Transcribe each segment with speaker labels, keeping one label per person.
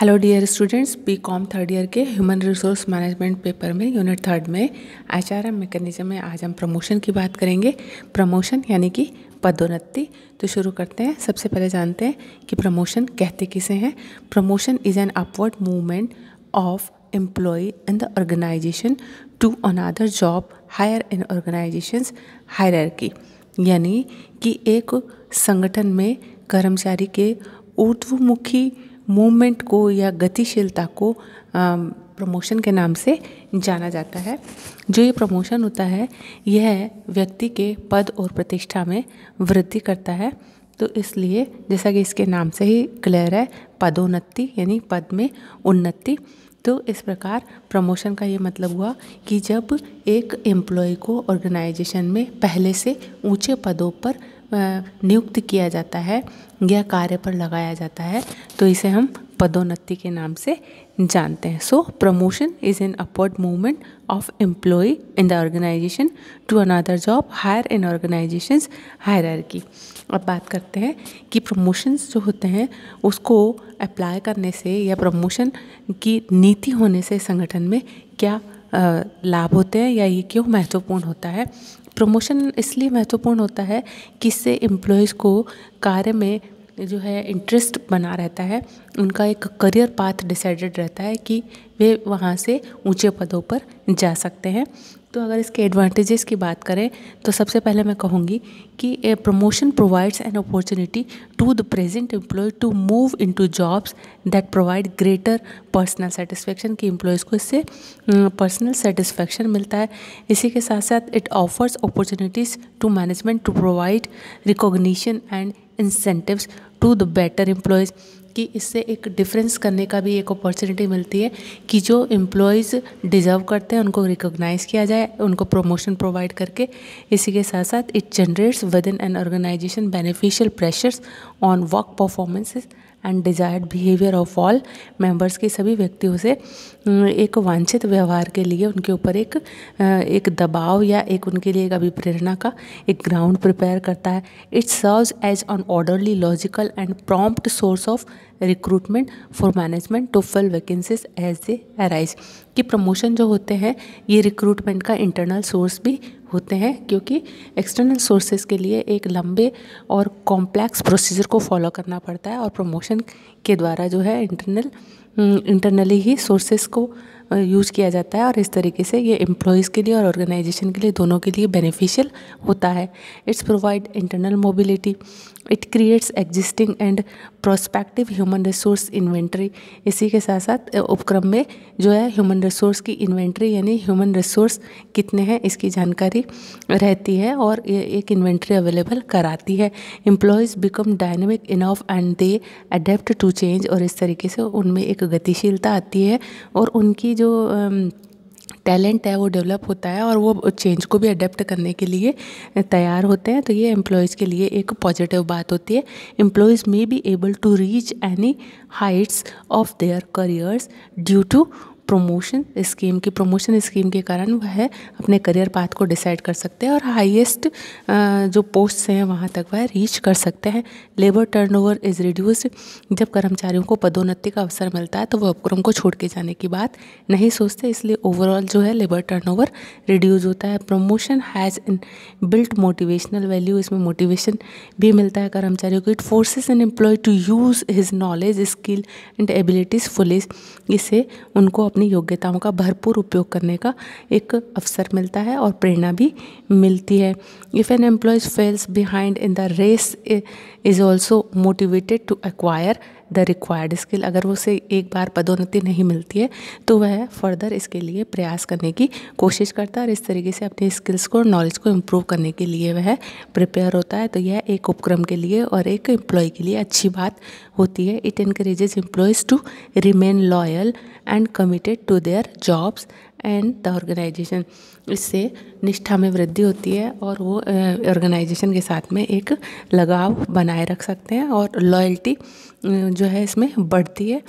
Speaker 1: Hello dear students B com third year के human resource management paper में unit third में H R M mechanism में आज हम प्रमोशन की बात करेंगे प्रमोशन यानी कि पदोन्नति तो शुरू करते हैं सबसे पहले जानते हैं कि प्रमोशन कहते किसे हैं promotion is an upward movement of employ in the organisation to another job higher in organisation higher यानी कि एक संगठन में कर्मचारी के ऊर्धमुखी मूवमेंट को या गतिशीलता को प्रमोशन के नाम से जाना जाता है जो ये प्रमोशन होता है यह व्यक्ति के पद और प्रतिष्ठा में वृद्धि करता है तो इसलिए जैसा कि इसके नाम से ही क्लियर है पदोन्नति यानी पद में उन्नति तो इस प्रकार प्रमोशन का ये मतलब हुआ कि जब एक एम्प्लॉय को ऑर्गेनाइजेशन में पहले से ऊंचे पदों पर नियुक्त किया जाता है या कार्य पर लगाया जाता है तो इसे हम पदोन्नति के नाम से जानते हैं so promotion is an upward movement of employ in the organisation to another job higher in organisation higher की अब बात करते हैं कि प्रमोशंस जो होते हैं उसको अप्लाई करने से या प्रमोशन की नीति होने से संगठन में क्या लाभ होते हैं या ये क्यों महत्वपूर्ण होता है प्रमोशन इसलिए महत्वपूर्ण होता है कि इससे एम्प्लॉयज़ को कार्य में जो है इंटरेस्ट बना रहता है उनका एक करियर पाथ डिसाइडेड रहता है कि वे वहाँ से ऊँचे पदों पर जा सकते हैं तो अगर इसके एडवांटेजेस की बात करें तो सबसे पहले मैं कहूँगी कि a promotion provides an opportunity to the present employ to move into jobs that provide greater personal satisfaction कि एम्प्लॉयज़ को इससे पर्सनल सेटिस्फेक्शन मिलता है इसी के साथ साथ it offers opportunities to management to provide recognition and incentives to the better employees कि इससे एक डिफरेंस करने का भी एक अपॉर्चुनिटी मिलती है कि जो एम्प्लॉयज़ डिज़र्व करते हैं उनको रिकोगनाइज़ किया जाए उनको प्रमोशन प्रोवाइड करके इसी के साथ साथ it generates with in an organisation beneficial pressures on work performances and desired behaviour of all members के सभी व्यक्तियों से एक वांछित व्यवहार के लिए उनके ऊपर एक एक दबाव या एक उनके लिए एक अभिप्रेरणा का एक ग्राउंड प्रिपेयर करता है it's serves as on orderly logical and prompt source of recruitment for management to fill vacancies as they arise कि प्रमोशन जो होते हैं ये रिक्रूटमेंट का इंटरनल सोर्स भी होते हैं क्योंकि एक्सटर्नल सोर्सेज के लिए एक लंबे और कॉम्प्लेक्स प्रोसीजर को फॉलो करना पड़ता है और प्रमोशन के द्वारा जो है इंटरनल इंटरनली हम्म, ही सोर्सेज को यूज़ किया जाता है और इस तरीके से ये एम्प्लॉयज़ के लिए और ऑर्गेनाइजेशन के लिए दोनों के लिए बेनिफिशियल होता है it's provide internal mobility it creates existing and prospective human resource inventory इसी के साथ साथ उपक्रम में जो है ह्यूमन रिसोर्स की इन्वेंट्री यानी ह्यूमन रिसोर्स कितने हैं इसकी जानकारी रहती है और ये एक इन्वेंट्री अवेलेबल कराती है employees become dynamic enough and they adapt to change और इस तरीके से उनमें एक गतिशीलता आती है और उनकी जो टैलेंट है वो डेवलप होता है और वो चेंज को भी अडेप्ट करने के लिए तैयार होते हैं तो ये एम्प्लॉयज़ के लिए एक पॉजिटिव बात होती है employees may be able to reach any heights of their careers due to promotion scheme की प्रमोशन स्कीम के कारण वह अपने करियर पाथ को डिसाइड कर सकते हैं और हाईएस्ट जो पोस्ट हैं वहाँ तक वह रीच कर सकते हैं लेबर टर्नओवर इज़ रिड्यूस्ड जब कर्मचारियों को पदोन्नति का अवसर मिलता है तो वह उपक्रम को छोड़ के जाने की बात नहीं सोचते इसलिए ओवरऑल जो है लेबर टर्न रिड्यूस होता है promotion has inbuilt motivational value इसमें मोटिवेशन भी मिलता है कर्मचारियों को it forces an employ to use his knowledge skill and abilities fully इसे उनको अपनी योग्यताओं का भरपूर उपयोग करने का एक अवसर मिलता है और प्रेरणा भी मिलती है if an employees falls behind in the race is also motivated to acquire the required skill अगर उसे एक बार पदोन्नति नहीं मिलती है तो वह फर्दर इसके लिए प्रयास करने की कोशिश करता है और इस तरीके से अपनी स्किल्स को नॉलेज को इम्प्रूव करने के लिए वह प्रिपेयर होता है तो यह एक उपक्रम के लिए और एक एम्प्लॉय के लिए अच्छी बात होती है it increases employees to remain loyal and committed to their jobs and the organisation इससे निष्ठा में वृद्धि होती है और वो ऑर्गेनाइजेशन के साथ में एक लगाव बनाए रख सकते हैं और लॉयल्टी जो है इसमें बढ़ती है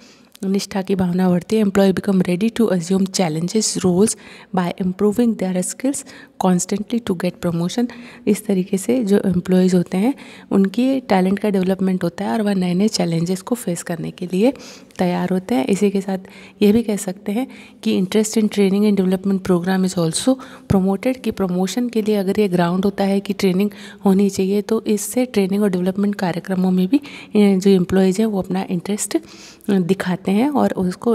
Speaker 1: निष्ठा की भावना बढ़ती है employ become ready to assume challenges roles by improving their skills constantly to get promotion इस तरीके से जो एम्प्लॉयज़ होते हैं उनकी टैलेंट का डेवलपमेंट होता है और वह नए नए चैलेंजेस को फेस करने के लिए तैयार होते हैं इसी के साथ ये भी कह सकते हैं कि interest in training and development programme is also promoted कि प्रमोशन के लिए अगर ये ग्राउंड होता है कि ट्रेनिंग होनी चाहिए तो इससे ट्रेनिंग और डेवलपमेंट कार्यक्रमों में भी जो एम्प्लॉयज़ हैं वो अपना इंटरेस्ट दिखाते हैं और उसको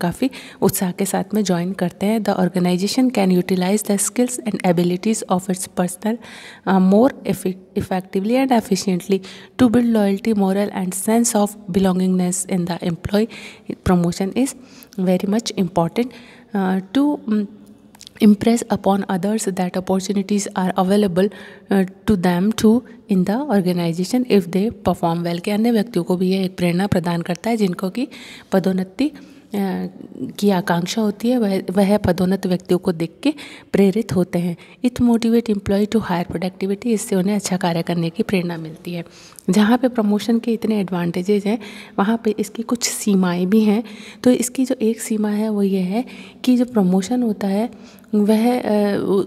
Speaker 1: काफ़ी उत्साह के साथ में ज्वाइन करते हैं the organisation can utilise the skills and abilities of its personnel uh, more effectively and efficiently to build loyalty, morale, and sense of belongingness in the employee. Promotion is very much important uh, to. Um, impress upon others that opportunities are available uh, to them too in the organization if they perform well. के अन्य व्यक्तियों को भी यह एक प्रेरणा प्रदान करता है जिनको कि पदोन्नति की आकांक्षा होती है वह वह पदोन्नत व्यक्तियों को देख के प्रेरित होते हैं it motivate employ to higher productivity इससे उन्हें अच्छा कार्य करने की प्रेरणा मिलती है जहाँ पे प्रमोशन के इतने एडवांटेजेज हैं वहाँ पे इसकी कुछ सीमाएं भी हैं तो इसकी जो एक सीमा है वो ये है कि जो प्रमोशन होता है वह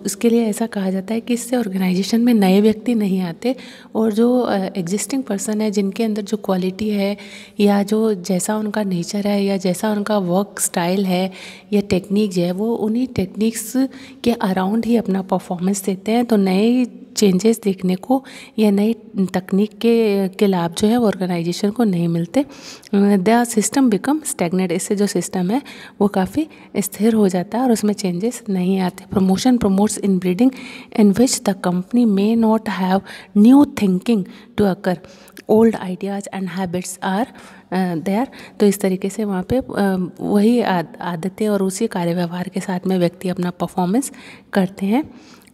Speaker 1: इसके लिए ऐसा कहा जाता है कि इससे ऑर्गेनाइजेशन में नए व्यक्ति नहीं आते और जो एग्जिस्टिंग पर्सन है जिनके अंदर जो क्वालिटी है या जो जैसा उनका नेचर है या जैसा उनका वर्क स्टाइल है या टेक्निक है वो उन्हीं टेक्निक्स के अराउंड ही अपना परफॉर्मेंस देते हैं तो नए चेंजेस देखने को या नई तकनीक के के लाभ जो है ऑर्गेनाइजेशन को नहीं मिलते द सिस्टम बिकम स्टेगनेट इससे जो सिस्टम है वो काफ़ी स्थिर हो जाता है और उसमें चेंजेस नहीं नहीं आते promotion promotes inbreeding in which the company may not have new thinking to occur old ideas and habits are there तो इस तरीके से वहाँ पे um, वही आदतें और उसी कार्य व्यवहार के साथ में व्यक्ति अपना परफॉर्मेंस करते हैं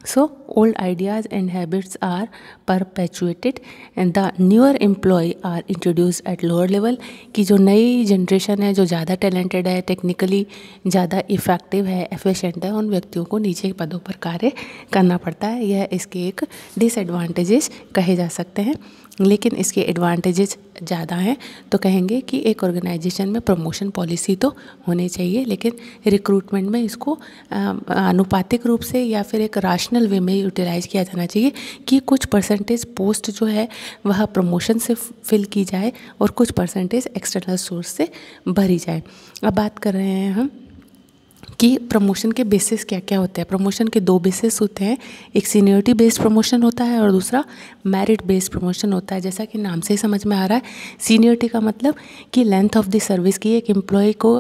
Speaker 1: So, old ideas and habits are perpetuated and the newer employee are introduced at lower level कि जो नई जनरेशन है जो ज़्यादा टैलेंटेड है टेक्निकली ज़्यादा इफ़ेक्टिव है एफिशिएंट है उन व्यक्तियों को नीचे पदों पर कार्य करना पड़ता है यह इसके एक डिसएडवांटेजेस कहे जा सकते हैं लेकिन इसके एडवांटेजेस ज़्यादा हैं तो कहेंगे कि एक ऑर्गेनाइजेशन में प्रमोशन पॉलिसी तो होनी चाहिए लेकिन रिक्रूटमेंट में इसको आनुपातिक रूप से या फिर एक राशनल वे में यूटिलाइज़ किया जाना चाहिए कि कुछ परसेंटेज पोस्ट जो है वह प्रमोशन से फिल की जाए और कुछ परसेंटेज एक्सटर्नल सोर्स से भरी जाए अब बात कर रहे हैं हम कि प्रमोशन के बेसिस क्या क्या होते हैं प्रमोशन के दो बेसिस होते हैं एक सीनियरिटी बेस्ड प्रमोशन होता है और दूसरा मेरिट बेस्ड प्रमोशन होता है जैसा कि नाम से ही समझ में आ रहा है सीनियरिटी का मतलब कि लेंथ ऑफ द सर्विस की एक एम्प्लॉय को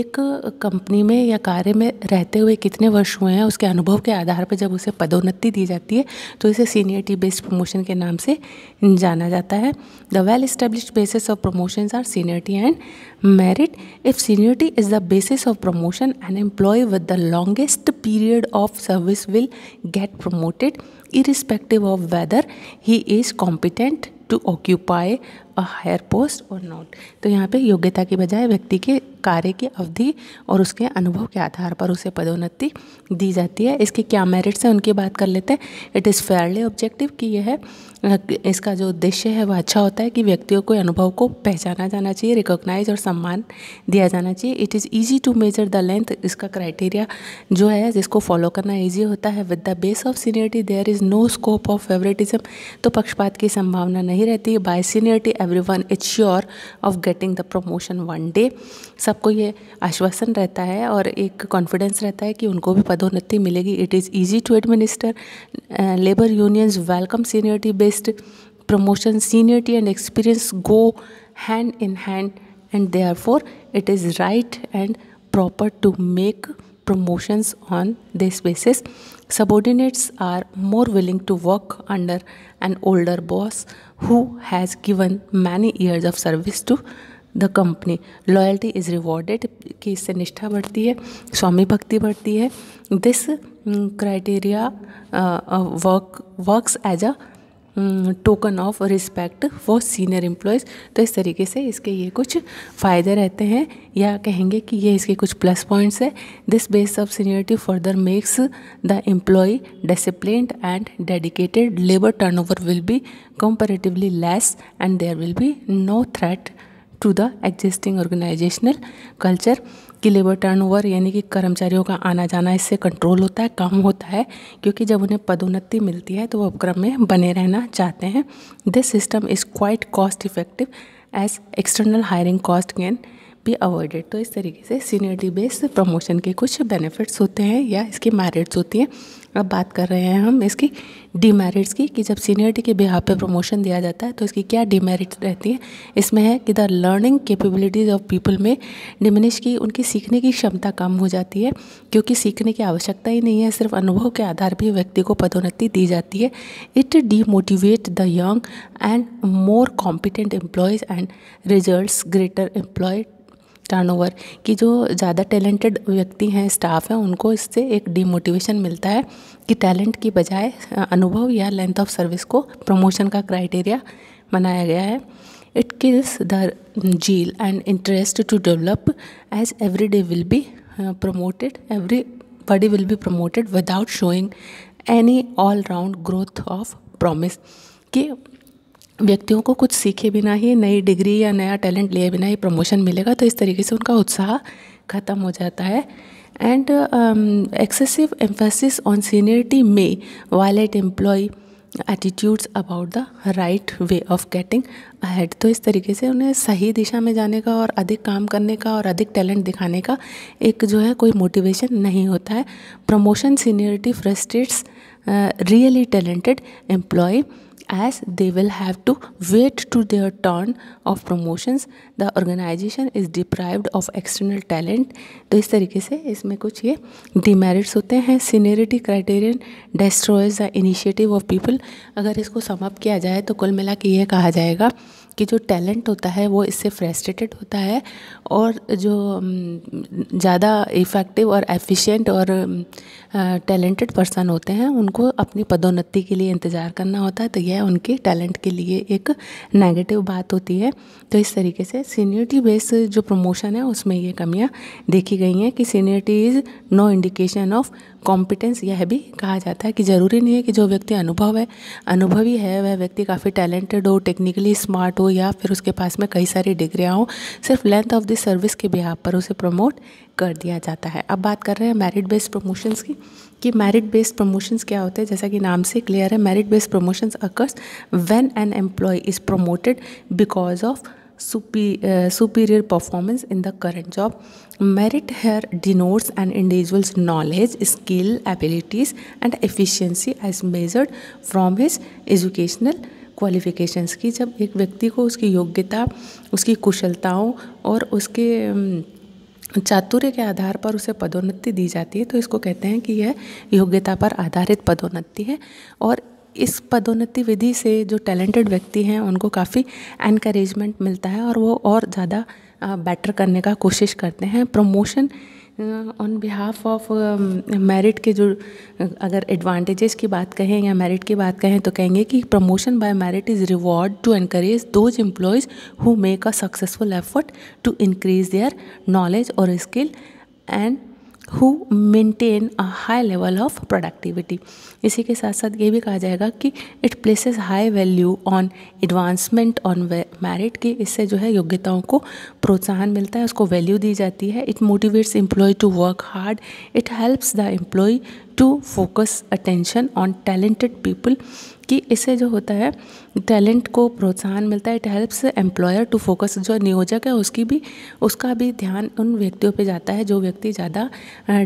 Speaker 1: एक कंपनी में या कार्य में रहते हुए कितने वर्ष हुए हैं उसके अनुभव के आधार पर जब उसे पदोन्नति दी जाती है तो इसे सीनियरिटी बेस्ड प्रमोशन के नाम से जाना जाता है the well established basis of promotion are seniority and merit if seniority is the basis of promotion and employee with the longest period of service will get promoted irrespective of whether he is competent to occupy a higher post और not तो यहाँ पे योग्यता के बजाय व्यक्ति के कार्य की अवधि और उसके अनुभव के आधार पर उसे पदोन्नति दी जाती है इसके क्या मेरिट्स हैं उनकी बात कर लेते हैं इट इज़ फेयरली ऑब्जेक्टिव कि यह है इसका जो उद्देश्य है वह अच्छा होता है कि व्यक्तियों के अनुभव को पहचाना जाना चाहिए रिकॉग्नाइज और सम्मान दिया जाना चाहिए it is easy to measure the length इसका क्राइटेरिया जो है जिसको फॉलो करना ईजी होता है with the base of seniority there is no scope of favouritism तो पक्षपात की संभावना नहीं रहती है by seniority everyone is sure of getting the promotion one day सबको ये आश्वासन रहता है और एक कॉन्फिडेंस रहता है कि उनको भी पदोन्नति मिलेगी it is easy to administer labour unions welcome seniority based placed, promotion, seniority, and experience go hand in hand, and therefore it is right and proper to make promotions on this basis. Subordinates are more willing to work under an older boss who has given many years of service to the company. Loyalty is rewarded. कि इससे निष्ठा बढ़ती है स्वामी भक्ति बढ़ती है this criteria work works as token of respect for senior employees तो इस तरीके से इसके ये कुछ फ़ायदे रहते हैं या कहेंगे कि ये इसके कुछ प्लस पॉइंट्स है this base of seniority further makes the employ discipline and dedicated labour turnover will be comparatively less and there will be no threat to the existing organisational culture कि लेबर टर्नओवर यानी कि कर्मचारियों का आना जाना इससे control होता है कम होता है क्योंकि जब उन्हें पदोन्नति मिलती है तो वो उपक्रम में बने रहना चाहते हैं this system is quite cost effective as external hiring cost can be avoided तो इस तरीके से सीनियरिटी बेस्ड प्रमोशन के कुछ बेनिफिट्स होते हैं या इसकी मैरिट्स होती हैं अब बात कर रहे हैं हम इसकी डीमेरिट्स की कि जब सीनियरिटी के बिहार पे प्रमोशन दिया जाता है तो इसकी क्या डीमेरिट्स रहती हैं इसमें है कि the learning capabilities of people may diminish की उनकी सीखने की क्षमता कम हो जाती है क्योंकि सीखने की आवश्यकता ही नहीं है सिर्फ अनुभव के आधार पर व्यक्ति को पदोन्नति दी जाती है it demotivate the young and more competent employees and result greater employ turnover कि जो ज़्यादा टैलेंटेड व्यक्ति हैं स्टाफ हैं उनको इससे एक डीमोटिवेशन मिलता है कि टैलेंट की बजाय अनुभव या लेंथ ऑफ सर्विस को प्रमोशन का क्राइटेरिया बनाया गया है it kills the zeal and interest to develop as every day will be promoted everybody will be promoted without showing any all round growth of promise कि व्यक्तियों को कुछ सीखे बिना ही नई डिग्री या नया टैलेंट लिए बिना ही प्रमोशन मिलेगा तो इस तरीके से उनका उत्साह ख़त्म हो जाता है and excessive emphasis on seniority may violate employ attitudes about the right way of getting ahead तो इस तरीके से उन्हें सही दिशा में जाने का और अधिक काम करने का और अधिक टैलेंट दिखाने का एक जो है कोई मोटिवेशन नहीं होता है promotion seniority frustrates really talented employ as they will have to wait to their turn of promotions the organization is deprived of external talent तो इस तरीके से इसमें कुछ ये डिमेरिट्स होते हैं seniority criterion destroys the initiative of people अगर इसको up किया जाए तो कुल मिला के ये कहा जाएगा कि जो टैलेंट होता है वो इससे फ्रस्ट्रेटेड होता है और जो ज़्यादा इफ़ेक्टिव और एफिशिएंट और टैलेंटेड पर्सन होते हैं उनको अपनी पदोन्नति के लिए इंतज़ार करना होता है तो यह उनके टैलेंट के लिए एक नेगेटिव बात होती है तो इस तरीके से सीनियरिटी बेस जो प्रमोशन है उसमें ये कमियाँ देखी गई हैं कि seniority is no indication of competence यह भी कहा जाता है कि ज़रूरी नहीं है कि जो व्यक्ति अनुभव है अनुभवी है वह व्यक्ति काफ़ी टैलेंटेड हो टेक्निकली स्मार्ट हो या फिर उसके पास में कई सारी डिग्रियाँ हों सिर्फ लेंथ ऑफ द सर्विस के बिहाव पर उसे प्रमोट कर दिया जाता है अब बात कर रहे हैं मेरिट बेस्ड प्रमोशंस की कि मेरिट बेस्ड प्रमोशंस क्या होते हैं जैसा कि नाम से क्लियर है merit based promotions occurs when an employ is promoted because of superior performance in the current job. Merit here denotes an individual's knowledge, skill, abilities, and efficiency as measured from his educational qualifications की जब एक व्यक्ति को उसकी योग्यता उसकी कुशलताओं और उसके चातुर्य के आधार पर उसे पदोन्नति दी जाती है तो इसको कहते हैं कि यह योग्यता पर आधारित पदोन्नति है और इस पदोन्नति विधि से जो टैलेंटेड व्यक्ति हैं उनको काफ़ी एनकरेजमेंट मिलता है और वो और ज़्यादा बेटर करने का कोशिश करते हैं promotion on behalf of merit के जो अगर एडवांटेजेस की बात कहें या मेरिट की बात कहें तो कहेंगे कि promotion by merit is reward to increase those employees who make a successful effort to increase their knowledge और skill and who maintain a high level of productivity इसी के साथ साथ ये भी कहा जाएगा कि it places high value on advancement on merit की इससे जो है योग्यताओं को प्रोत्साहन मिलता है उसको वैल्यू दी जाती है it motivates employ to work hard it helps the employ to focus attention on talented people कि इससे जो होता है टैलेंट को प्रोत्साहन मिलता है it helps employer to focus जो नियोजक है उसकी भी उसका भी ध्यान उन व्यक्तियों पे जाता है जो व्यक्ति ज़्यादा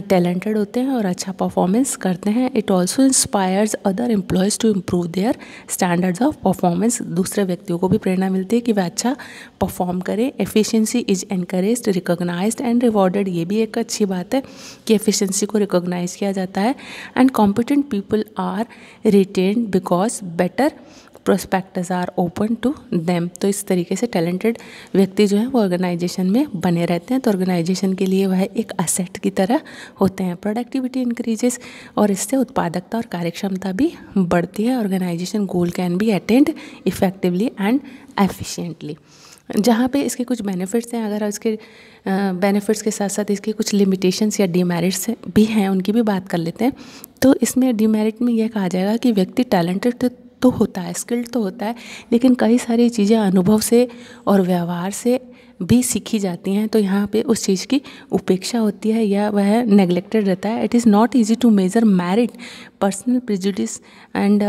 Speaker 1: टैलेंटेड होते हैं और अच्छा परफॉर्मेंस करते हैं it also inspires other employees to improve their standards of performance दूसरे व्यक्तियों को भी प्रेरणा मिलती है कि वह अच्छा परफॉर्म करें efficiency is encourage recognise and rewarded ये भी एक अच्छी बात है कि एफिशियंसी को रिकोगनाइज किया जाता है and competent people are retained because better prospects are open to them तो इस तरीके से टैलेंटेड व्यक्ति जो है वो ऑर्गेनाइजेशन में बने रहते हैं तो ऑर्गेनाइजेशन के लिए वह एक असेट की तरह होते हैं प्रोडक्टिविटी इंक्रीजेस और इससे उत्पादकता और कार्यक्षमता भी बढ़ती है organisation goal can be attend effectively and efficiently जहाँ पे इसके कुछ बेनिफिट्स हैं अगर इसके बेनिफिट्स के साथ साथ इसके कुछ लिमिटेशंस या डीमेरिट्स भी हैं उनकी भी बात कर लेते हैं तो इसमें डिमेरिट में यह कहा जाएगा कि व्यक्ति टैलेंटेड तो, होता है स्किल्ड तो होता है लेकिन कई सारी चीज़ें अनुभव से और व्यवहार से भी सीखी जाती हैं तो यहाँ पे उस चीज़ की उपेक्षा होती है या वह नेग्लेक्टेड रहता है it is not easy to measure merit personal prejudice and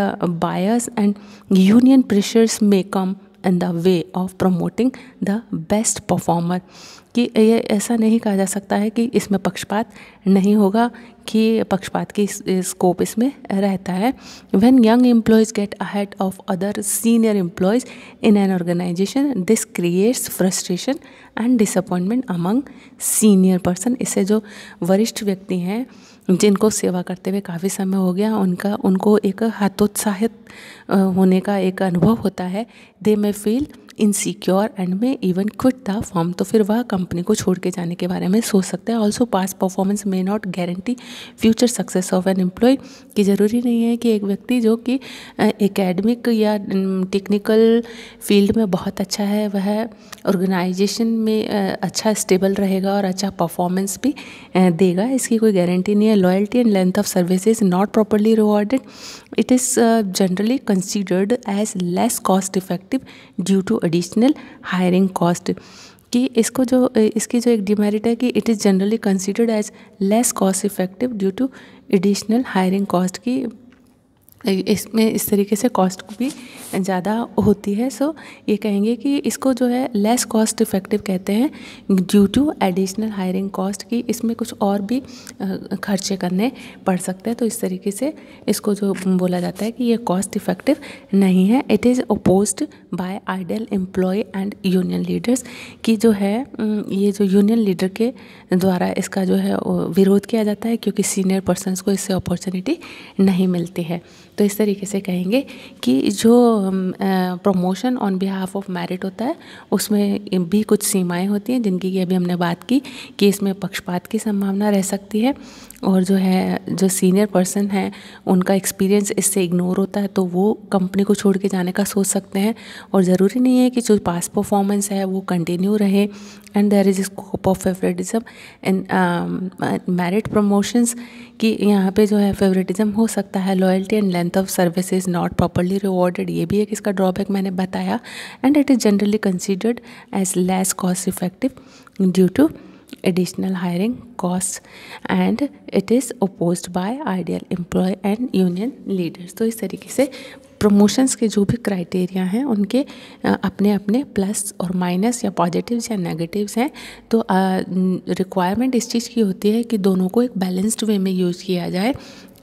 Speaker 1: bias and union pressures may come in the way of promoting the best performer कि ये ऐसा नहीं कहा जा सकता है कि इसमें पक्षपात नहीं होगा कि पक्षपात की स्कोप इसमें रहता है when young employees get ahead of other senior employees in an organisation this creates frustration and disappointment among senior person इससे जो वरिष्ठ व्यक्ति हैं जिनको सेवा करते हुए काफ़ी समय हो गया उनका उनको एक हतोत्साहित होने का एक अनुभव होता है they may feel insecure and may even quit the firm तो फिर वह कंपनी को छोड़ के जाने के बारे में सोच सकता है also past performance may not guarantee future success of an employ कि ज़रूरी नहीं है कि एक व्यक्ति जो कि एकेडमिक या टेक्निकल फील्ड में बहुत अच्छा है वह ऑर्गेनाइजेशन में अच्छा स्टेबल रहेगा और अच्छा परफॉर्मेंस भी देगा इसकी कोई गारंटी नहीं है loyalty and length of service is not properly rewarded it is generally considered as less cost effective due to additional hiring cost कि इसको जो इसकी जो एक डिमेरिट है कि it is generally considered as less cost effective due to additional hiring cost की इसमें इस तरीके से कॉस्ट भी ज़्यादा होती है सो ये कहेंगे कि इसको जो है लेस कॉस्ट इफेक्टिव कहते हैं due to additional hiring cost कि इसमें कुछ और भी खर्चे करने पड़ सकते हैं तो इस तरीके से इसको जो बोला जाता है कि ये कॉस्ट इफेक्टिव नहीं है it is opposed by idle employ and union leaders कि जो है ये जो यूनियन लीडर के द्वारा इसका जो है विरोध किया जाता है क्योंकि सीनियर पर्सनस को इससे अपॉर्चुनिटी नहीं मिलती है तो इस तरीके से कहेंगे कि जो promotion on behalf of merit होता है उसमें भी कुछ सीमाएं होती हैं जिनकी कि अभी हमने बात की कि इसमें पक्षपात की संभावना रह सकती है और जो है जो सीनियर पर्सन हैं उनका एक्सपीरियंस इससे इग्नोर होता है तो वो कंपनी को छोड़ के जाने का सोच सकते हैं और ज़रूरी नहीं है कि जो पास परफॉर्मेंस है वो कंटिन्यू रहे and there is scope of favouritism and merit promotions कि यहाँ पे जो है फेवरेटिज़म हो सकता है loyalty and length of service is not properly rewarded ये भी एक इसका ड्रॉबैक मैंने बताया and it is generally considered as less cost effective due to additional hiring costs and it is opposed by ideal employee and union leaders तो इस तरीके से प्रमोशंस के जो भी क्राइटेरिया हैं उनके अपने अपने प्लस और माइनस या पॉजिटिव्स या नेगेटिव्स हैं तो रिक्वायरमेंट इस चीज़ की होती है कि दोनों को एक बैलेंस्ड वे में यूज़ किया जाए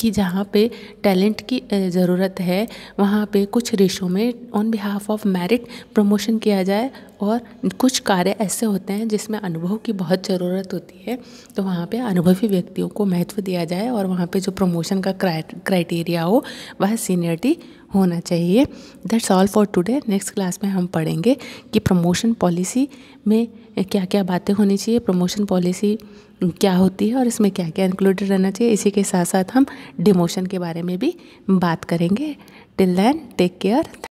Speaker 1: कि जहाँ पे टैलेंट की ज़रूरत है वहाँ पे कुछ रेशो में on behalf of merit promotion किया जाए और कुछ कार्य ऐसे होते हैं जिसमें अनुभव की बहुत ज़रूरत होती है तो वहाँ पे अनुभवी व्यक्तियों को महत्व दिया जाए और वहाँ पे जो प्रमोशन का क्राइटेरिया हो वह सीनियरिटी होना चाहिए that's all for today next class में हम पढ़ेंगे कि प्रमोशन पॉलिसी में क्या क्या बातें होनी चाहिए प्रमोशन पॉलिसी क्या होती है और इसमें क्या क्या इंक्लूडेड रहना चाहिए इसी के साथ साथ हम डिमोशन के बारे में भी बात करेंगे टिल दैन टेक केयर